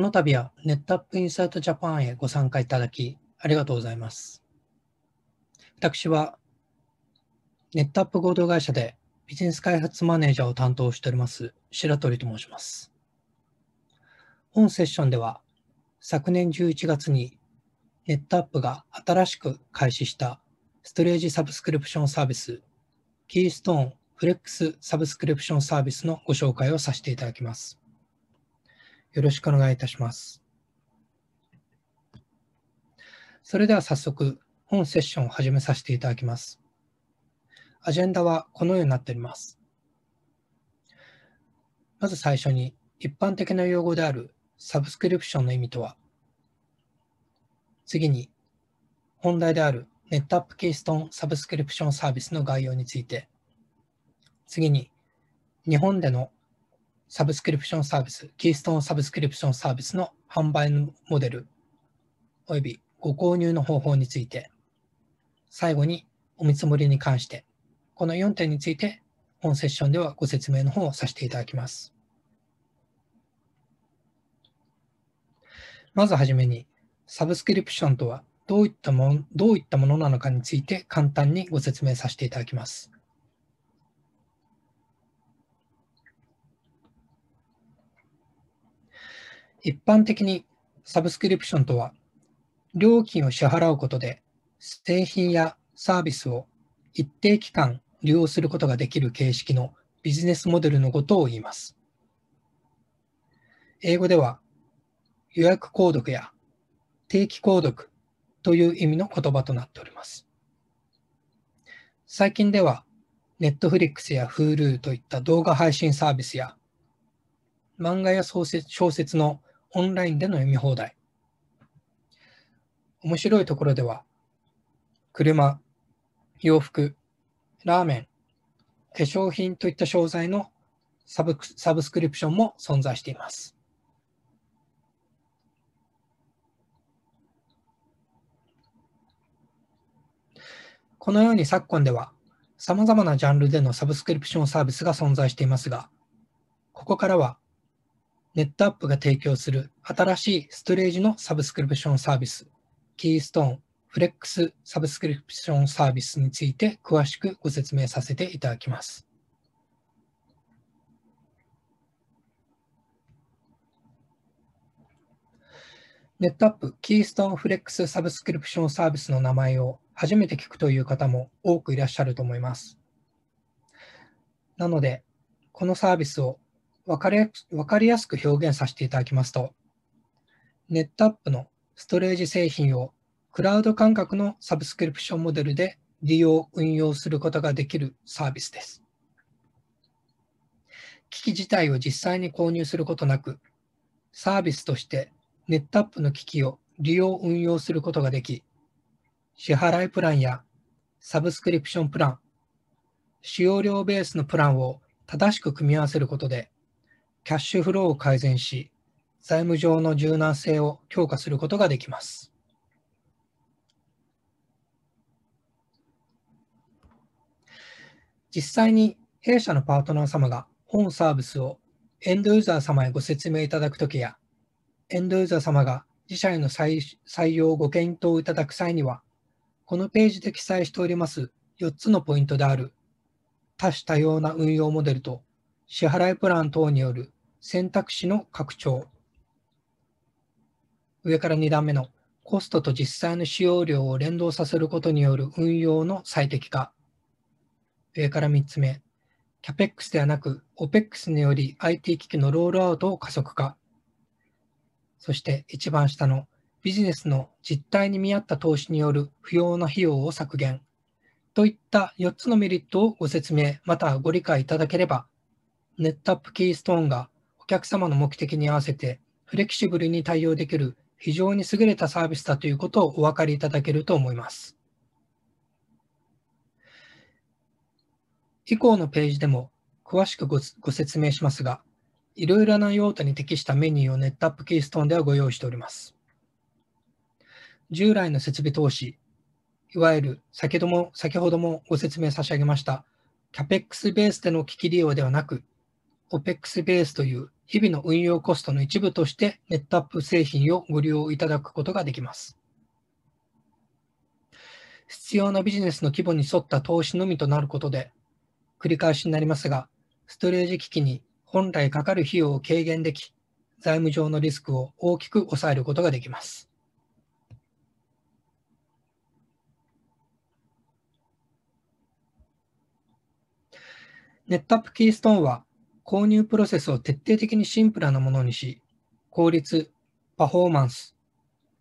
この度は NetApp Insight Japan へご参加いただき、ありがとうございます。私は NetApp 合同会社でビジネス開発マネージャーを担当しております、白鳥と申します。本セッションでは、昨年11月に NetApp が新しく開始したストレージサブスクリプションサービス、キーストーンフレックスサブスクリプションサービスのご紹介をさせていただきます。よろしくお願いいたします。それでは早速、本セッションを始めさせていただきます。アジェンダはこのようになっております。まず最初に、一般的な用語であるサブスクリプションの意味とは、次に、本題であるネットアップキーストンサブスクリプションサービスの概要について、次に、日本でのサブスクリプションサービス、キーストーンサブスクリプションサービスの販売モデル、およびご購入の方法について、最後にお見積もりに関して、この4点について本セッションではご説明の方をさせていただきます。まずはじめに、サブスクリプションとはどういったものどういったものなのかについて簡単にご説明させていただきます。一般的にサブスクリプションとは、料金を支払うことで製品やサービスを一定期間利用することができる形式のビジネスモデルのことを言います。英語では予約購読や定期購読という意味の言葉となっております。最近では Netflix や Hulu といった動画配信サービスや漫画や小説のオンラインでの読み放題。面白いところでは、車、洋服、ラーメン、化粧品といった商材のサブサブスクリプションも存在しています。このように昨今では、さまざまなジャンルでのサブスクリプションサービスが存在していますが、ここからはネットアップが提供する新しいストレージのサブスクリプションサービス、キーストーンフレックスサブスクリプションサービスについて詳しくご説明させていただきます。ネットアップキーストーンフレックスサブスクリプションサービスの名前を初めて聞くという方も多くいらっしゃると思います。なので、このサービスを分かり分かりやすく表現させていただきますと、ネットアップのストレージ製品をクラウド感覚のサブスクリプションモデルで利用、運用することができるサービスです。機器自体を実際に購入することなく、サービスとしてネットアップの機器を利用、運用することができ、支払いプランやサブスクリプションプラン、使用量ベースのプランを正しく組み合わせることで、キャッシュフローを改善し、財務上の柔軟性を強化することができます。実際に弊社のパートナー様が本サービスをエンドユーザー様へご説明いただくときや、エンドユーザー様が自社への採用をご検討いただく際には、このページで記載しております4つのポイントである、多種多様な運用モデルと支払いプラン等による選択肢の拡張。上から2段目のコストと実際の使用量を連動させることによる運用の最適化。上から3つ目、CAPEX ではなく OPEX により IT 機器のロールアウトを加速化。そして一番下のビジネスの実態に見合った投資による不要な費用を削減といった4つのメリットをご説明またご理解いただければネットアップキーストーンが客様の目的に合わせてフレキシブルに対応できる非常に優れたサービスだということをお分かりいただけると思います。以降のページでも詳しくご説明しますが、いろいろな用途に適したメニューをネットアップキーストーンではご用意しております。従来の設備投資、いわゆる先ほども先ほどもご説明差し上げました CAPEX ベースでの機器利用ではなく、OPEX ベースという日々の運用コストの一部としてネットアップ製品をご利用いただくことができます。必要なビジネスの規模に沿った投資のみとなることで、繰り返しになりますが、ストレージ機器に本来かかる費用を軽減でき、財務上のリスクを大きく抑えることができます。ネットアップキーストーンは購入プロセスを徹底的にシンプルなものにし、効率、パフォーマンス、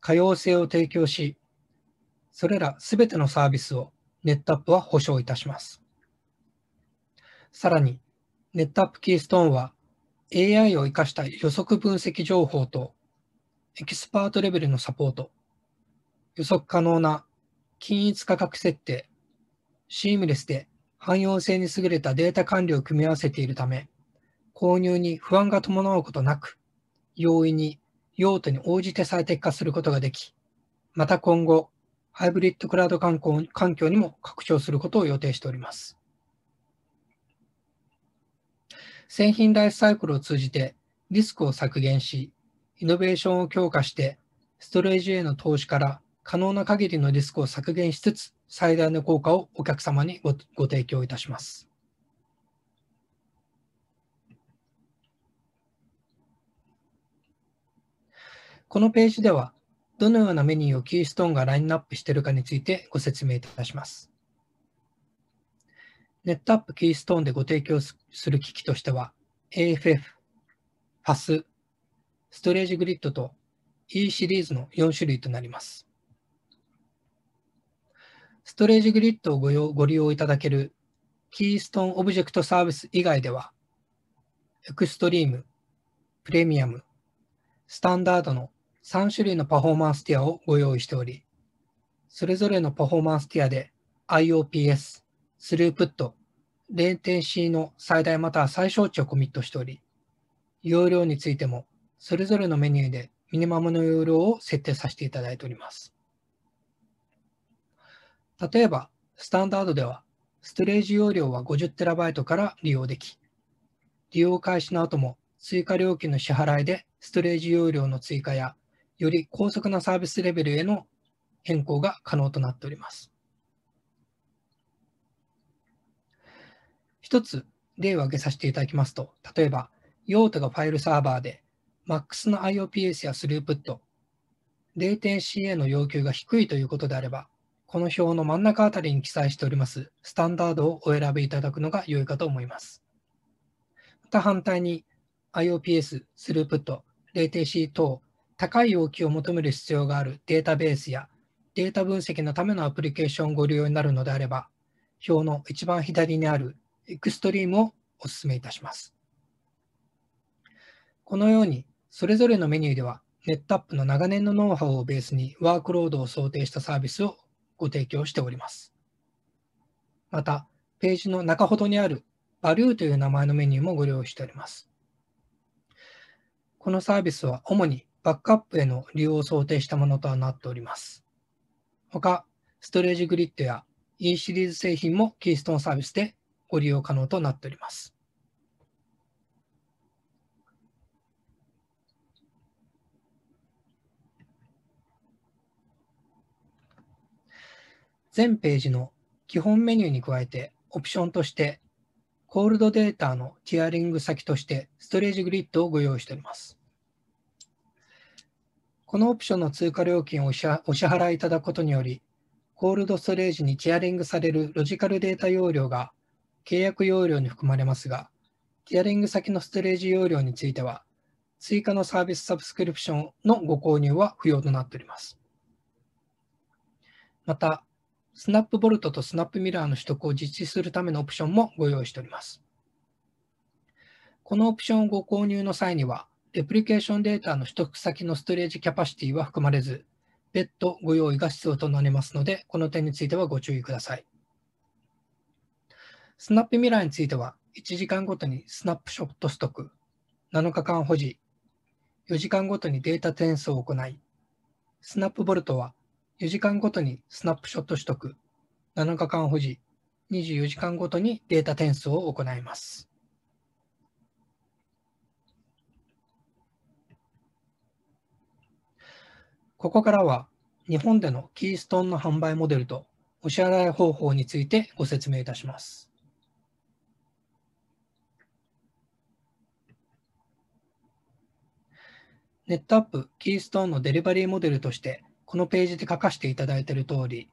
可用性を提供し、それらすべてのサービスをネットアップは保証いたします。さらに、ネットアップキーストーンは AI を活かした予測分析情報とエキスパートレベルのサポート、予測可能な均一価格設定、シームレスで汎用性に優れたデータ管理を組み合わせているため、購入に不安が伴うことなく、容易に用途に応じて最適化することができ、また今後、ハイブリッドクラウド環境にも拡張することを予定しております。製品ライフサイクルを通じてリスクを削減し、イノベーションを強化して、ストレージへの投資から可能な限りのリスクを削減しつつ、最大の効果をお客様にご提供いたします。このページでは、どのようなメニューをキーストーンがラインナップしているかについてご説明いたします。ネットアップキーストーンでご提供する機器としては、AFF、FAS、ストレージグリッドと E シリーズの4種類となります。ストレージグリッドをご用ご利用いただけるキーストーンオブジェクトサービス以外では、エクストリーム、プレミアム、スタンダードの3種類のパフォーマンスティアをご用意しており、それぞれのパフォーマンスティアで IOPS、スループット、レンテンシーの最大または最小値をコミットしており、容量についてもそれぞれのメニューでミニマムの容量を設定させていただいております。例えば、スタンダードではストレージ容量は 50TB から利用でき、利用開始の後も追加料金の支払いでストレージ容量の追加やより高速なサービスレベルへの変更が可能となっております。一つ例を挙げさせていただきますと、例えば用途がファイルサーバーで MAX の IOPS やスループット、0.ca の要求が低いということであれば、この表の真ん中あたりに記載しておりますスタンダードをお選びいただくのが良いかと思います。また反対に IOPS、スループット、0.c 等高い容器を求める必要があるデータベースやデータ分析のためのアプリケーションをご利用になるのであれば、表の一番左にあるエクストリームをお勧めいたします。このように、それぞれのメニューでは、ネットアップの長年のノウハウをベースにワークロードを想定したサービスをご提供しております。また、ページの中ほどにあるバリューという名前のメニューもご利用しております。このサービスは主にバックアップへの利用を想定したものとなっております。他、ストレージグリッドや E シリーズ製品もキーストーンサービスでご利用可能となっております。全ページの基本メニューに加えてオプションとしてコールドデータのティアリング先としてストレージグリッドをご用意しております。このオプションの通貨料金をお支払いいただくことにより、コールドストレージにチェアリングされるロジカルデータ容量が契約容量に含まれますが、チェアリング先のストレージ容量については、追加のサービスサブスクリプションのご購入は不要となっております。また、スナップボルトとスナップミラーの取得を実施するためのオプションもご用意しております。このオプションをご購入の際には、デプリケーションデータの取得先のストレージキャパシティは含まれず、別途ご用意が必要となりますので、この点についてはご注意ください。スナップミラーについては、1時間ごとにスナップショット取得、7日間保持、4時間ごとにデータ転送を行い、スナップボルトは4時間ごとにスナップショット取得、7日間保持、24時間ごとにデータ転送を行います。ここからは日本でのキーストーンの販売モデルとお支払い方法についてご説明いたします。ネットアップキーストーンのデリバリーモデルとしてこのページで書かせていただいている通り、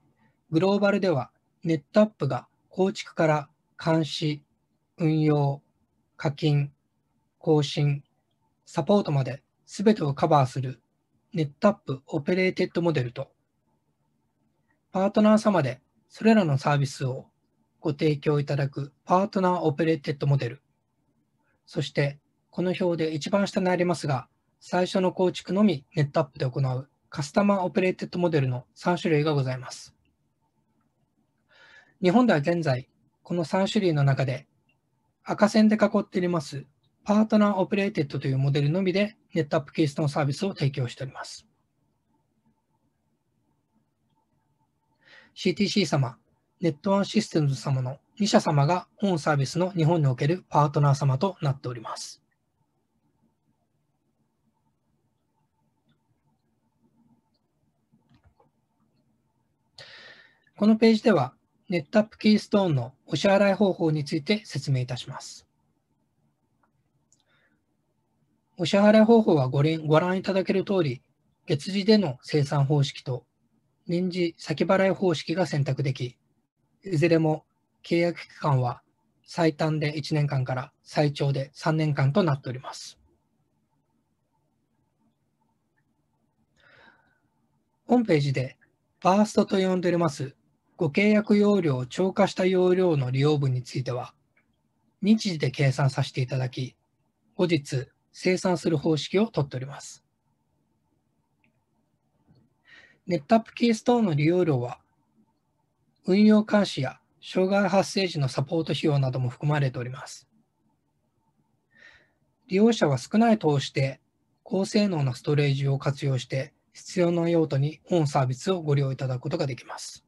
グローバルではネットアップが構築から監視、運用、課金、更新、サポートまで全てをカバーする NetApp オペレーテッドモデルと、パートナー様でそれらのサービスをご提供いただくパートナーオペレーテッドモデル、そしてこの表で一番下にありますが、最初の構築のみネットアップで行うカスタマーオペレーテッドモデルの3種類がございます。日本では現在、この3種類の中で赤線で囲っていますパートナーオペレーテッドというモデルのみでネットアップケースのサービスを提供しております。CTC 様、ネットワンシステムズ様の2社様が本サービスの日本におけるパートナー様となっております。このページでは、ネットアップキーストーンのお支払い方法について説明いたします。お支払い方法はごご覧いただける通り、月次での生産方式と年次先払い方式が選択でき、いずれも契約期間は最短で1年間から最長で3年間となっております。ホームページでバーストと呼んでおりますご契約容量を超過した容量の利用分については、日時で計算させていただき、後日生産する方式をとっております。ネットアップケース等の利用料は、運用監視や障害発生時のサポート費用なども含まれております。利用者は少ない投資で高性能なストレージを活用して必要な用途に本サービスをご利用いただくことができます。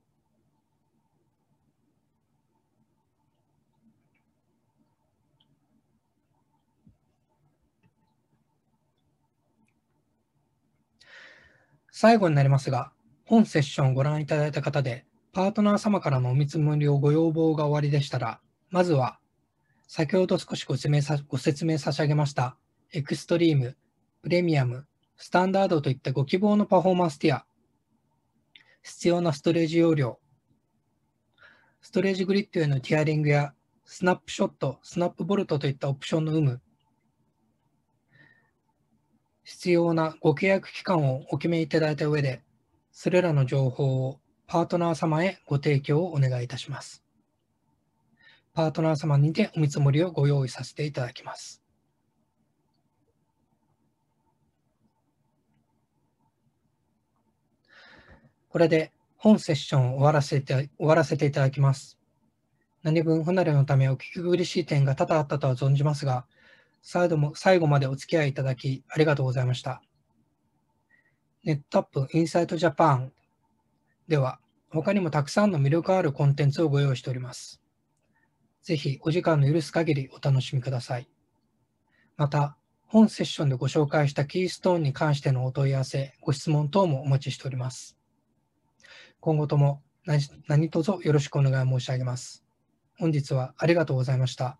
最後になりますが、本セッションをご覧いただいた方で、パートナー様からのお見積もりをご要望がおありでしたら、まずは、先ほど少しご説明さご説明差し上げました、エクストリーム、プレミアム、スタンダードといったご希望のパフォーマンスティア、必要なストレージ容量、ストレージグリッドへのティアリングや、スナップショット、スナップボルトといったオプションの有無、必要なご契約期間をお決めいただいた上で、それらの情報をパートナー様へご提供をお願いいたします。パートナー様にてお見積もりをご用意させていただきます。これで本セッションを終わらせて終わらせていただきます。何分不慣れのためお聞き苦しい点が多々あったとは存じますが、最後も最後までお付き合いいただきありがとうございました。ネットアップインサイトジャパンでは、他にもたくさんの魅力あるコンテンツをご用意しております。ぜひお時間の許す限りお楽しみください。また、本セッションでご紹介したキーストーンに関してのお問い合わせ、ご質問等もお待ちしております。今後とも何何卒よろしくお願い申し上げます。本日はありがとうございました。